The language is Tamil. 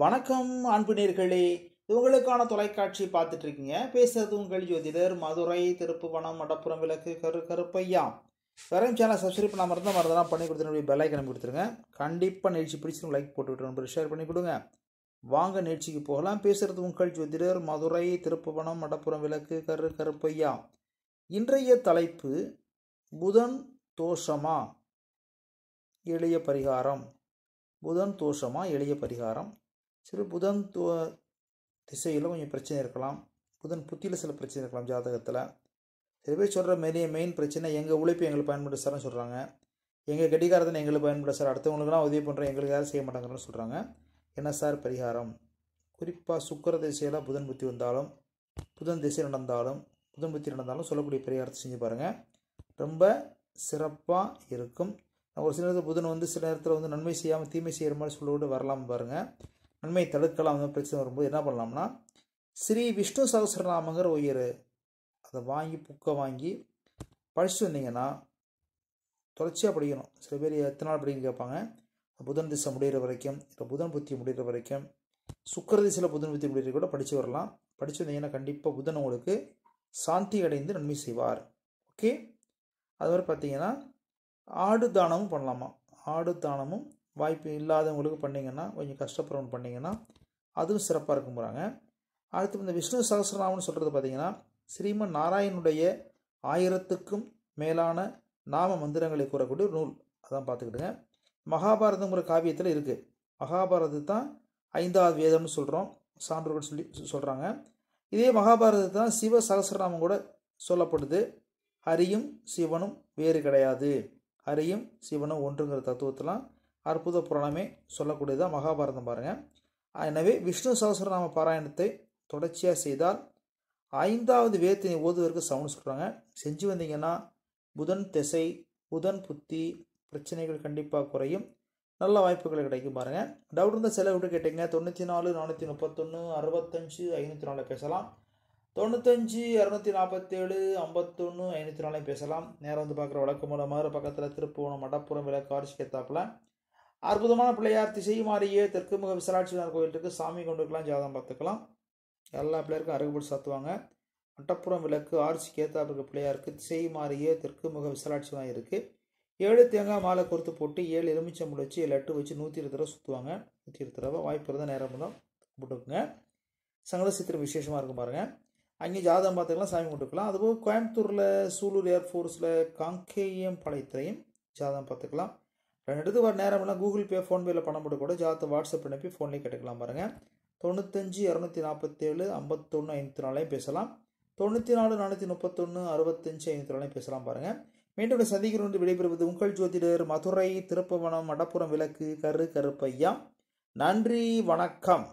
வணக்கம் நேர்களே இவங்களுக்கான தொலைக்காட்சி பார்த்துட்டு இருக்கீங்க பேசுறது உங்கள் ஜோதிடர் மதுரை திருப்புவனம் மடப்புறம் விளக்கு கரு கருப்பையா வேறையும் சேனல் சப்ஸ்கிரைப் பண்ணாமல் இருந்தால் மறந்தனா பண்ணி கொடுத்துருங்க பெல்லைக்கனம் கொடுத்துருங்க கண்டிப்பாக நிகழ்ச்சி பிடிச்சி லைக் போட்டு விட்டு ஷேர் பண்ணி கொடுங்க வாங்க நிகழ்ச்சிக்கு போகலாம் பேசுறது உங்கள் ஜோதிடர் மதுரை திருப்புவனம் மடப்புறம் விளக்கு கரு கருப்பையா இன்றைய தலைப்பு புதன் தோஷமா எளிய பரிகாரம் புதன் தோஷமா எளிய பரிகாரம் சரி புதன் துவ திசையில் கொஞ்சம் பிரச்சனை இருக்கலாம் புதன் புத்தியில் சில பிரச்சனை இருக்கலாம் ஜாதகத்தில் சில பேர் சொல்கிற மாரி மெயின் பிரச்சனை எங்கள் உழைப்பு எங்களுக்கு பயன்படுத்த சார்னு சொல்கிறாங்க எங்கள் கடிகாரத்தை எங்களை பயன்படுத்த சார் அடுத்தவங்களுக்குலாம் உதவி பண்ணுறோம் எங்களுக்கு யாரும் செய்ய மாட்டாங்கன்னு சொல்கிறாங்க என்ன சார் பரிகாரம் குறிப்பாக சுக்கர திசையில் புதன் புத்தி வந்தாலும் புதன் திசை நடந்தாலும் புதன் புத்தி நடந்தாலும் சொல்லக்கூடிய பரிகாரத்தை செஞ்சு பாருங்கள் ரொம்ப சிறப்பாக இருக்கும் ஒரு சில நேரத்தில் புதன் வந்து சில நேரத்தில் வந்து நன்மை செய்யாமல் தீமை செய்கிற மாதிரி சொல்லக்கூட வரலாம் பாருங்கள் நன்மையை தடுக்கலாம் அந்த பிரச்சனை வரும்போது என்ன பண்ணலாம்னா ஸ்ரீ விஷ்ணு சகசரநாமங்கிற உயிர் அதை வாங்கி புக்கை வாங்கி படிச்சு வந்தீங்கன்னா தொடர்ச்சியாக படிக்கணும் சில பேர் எத்தனை நாள் படிக்க கேட்பாங்க புதன் திசை முடிகிற வரைக்கும் இல்லை புதன் புத்தி முடிகிற வரைக்கும் சுக்கர திசையில் புதன் புத்தி முடிகிற கூட படித்து வரலாம் படித்து வந்தீங்கன்னா கண்டிப்பாக புதன் உங்களுக்கு சாந்தி அடைந்து நன்மை செய்வார் ஓகே அது மாதிரி பார்த்தீங்கன்னா ஆடு தானமும் பண்ணலாமா ஆடு தானமும் வாய்ப்பு இல்லாதவங்களுக்கு பண்ணிங்கன்னா கொஞ்சம் கஷ்டப்படுறவங்க பண்ணிங்கன்னா அதுவும் சிறப்பாக இருக்கும் போகிறாங்க அடுத்து இந்த விஷ்ணு சகசிரநாமம்னு சொல்கிறது பார்த்திங்கன்னா ஸ்ரீமன் நாராயணனுடைய ஆயிரத்துக்கும் மேலான நாம மந்திரங்களை கூறக்கூடிய நூல் அதான் பார்த்துக்கிட்டுங்க மகாபாரதங்கிற காவியத்தில் இருக்குது மகாபாரதத்தை தான் ஐந்தாவது வேதம்னு சொல்கிறோம் சான்றுகள் சொல்லி சொல்கிறாங்க இதே மகாபாரதத்தை தான் சிவ சகசிரநாமம் கூட சொல்லப்படுது ஹரியும் சிவனும் வேறு கிடையாது ஹரியும் சிவனும் ஒன்றுங்கிற தத்துவத்தெலாம் அற்புத புராணமே சொல்லக்கூடியதாக மகாபாரதம் பாருங்கள் எனவே விஷ்ணு சகசரநாம பாராயணத்தை தொடர்ச்சியாக செய்தால் ஐந்தாவது வேத்தினை ஓதுவதற்கு சவுண்ட் சொல்கிறாங்க செஞ்சு வந்தீங்கன்னா புதன் திசை புதன் புத்தி பிரச்சனைகள் கண்டிப்பாக குறையும் நல்ல வாய்ப்புகள் கிடைக்கும் பாருங்கள் டவுட் இருந்தால் செலவு விட்டு கேட்டீங்க தொண்ணூற்றி நாலு நானூற்றி முப்பத்தொன்று அறுபத்தஞ்சு ஐநூற்றி நாலு பேசலாம் தொண்ணூத்தஞ்சு இரநூத்தி நாற்பத்தேழு ஐம்பத்தொன்று ஐநூற்றி நாலையும் பேசலாம் நேரம் வந்து பார்க்குற வழக்கம் மூலமாக பக்கத்தில் திருப்புவனம் மடப்புறம் விளக்கு ஆர்ச்சி கேத்தாப்பில் அற்புதமான பிள்ளையார் திசைமாரியே முக விசலாட்சியார் கோயில் இருக்குது சாமி கொண்டுக்கலாம் ஜாதகம் பார்த்துக்கலாம் எல்லா பிள்ளையருக்கும் அருகுபடி சாத்துவாங்க மட்டப்புறம் விளக்கு ஆர்சி கேத்தாப்புக்கு பிள்ளையாருக்கு திசைமாரியே தெற்குமுக விசலாட்சியாக இருக்குது ஏழு தேங்காய் மாலை கொடுத்து போட்டு ஏழு எலுமிச்சம் வச்சு ஏழு லட்டு வச்சு நூற்றி இருபது தடவை சுற்றுவாங்க நூற்றி இருபது ரூபா வாய்ப்பு இருந்தால் நேரம் தான் கும்பிட்டுக்குங்க சங்கட சித்திரம் விசேஷமாக இருக்கும் பாருங்கள் அங்கேயும் ஜாதகம் பார்த்துக்கலாம் சாமி கும்பிட்டுக்கலாம் அதுபோல் கோயம்புத்தூரில் சூலூர் ஏர்ஃபோர்ஸில் காங்கேயம் பாளையத்திலையும் ஜாதகம் பார்த்துக்கலாம் எடுத்து வர நேரமெல்லாம் கூகுள் பே ஃபோன்பேயில் பணம் போட்டு கூட ஜாத்து வாட்ஸ்அப் அனுப்பி ஃபோன்லேயே கேட்டுக்கலாம் பாருங்கள் தொண்ணூத்தஞ்சு இரநூத்தி நாற்பத்தேழு ஐம்பத்தொன்று ஐநூற்றி நாலையும் பேசலாம் தொண்ணூற்றி நாலு நானூற்றி முப்பத்தொன்று அறுபத்தஞ்சு ஐநூற்றி நாலையும் பேசலாம் பாருங்கள் மீண்டும் சந்திக்கிறோம் விடைபெறுவது உங்கள் ஜோதிடர் மதுரை திருப்பவனம் மடப்புறம் விளக்கு கரு கருப்பையா நன்றி வணக்கம்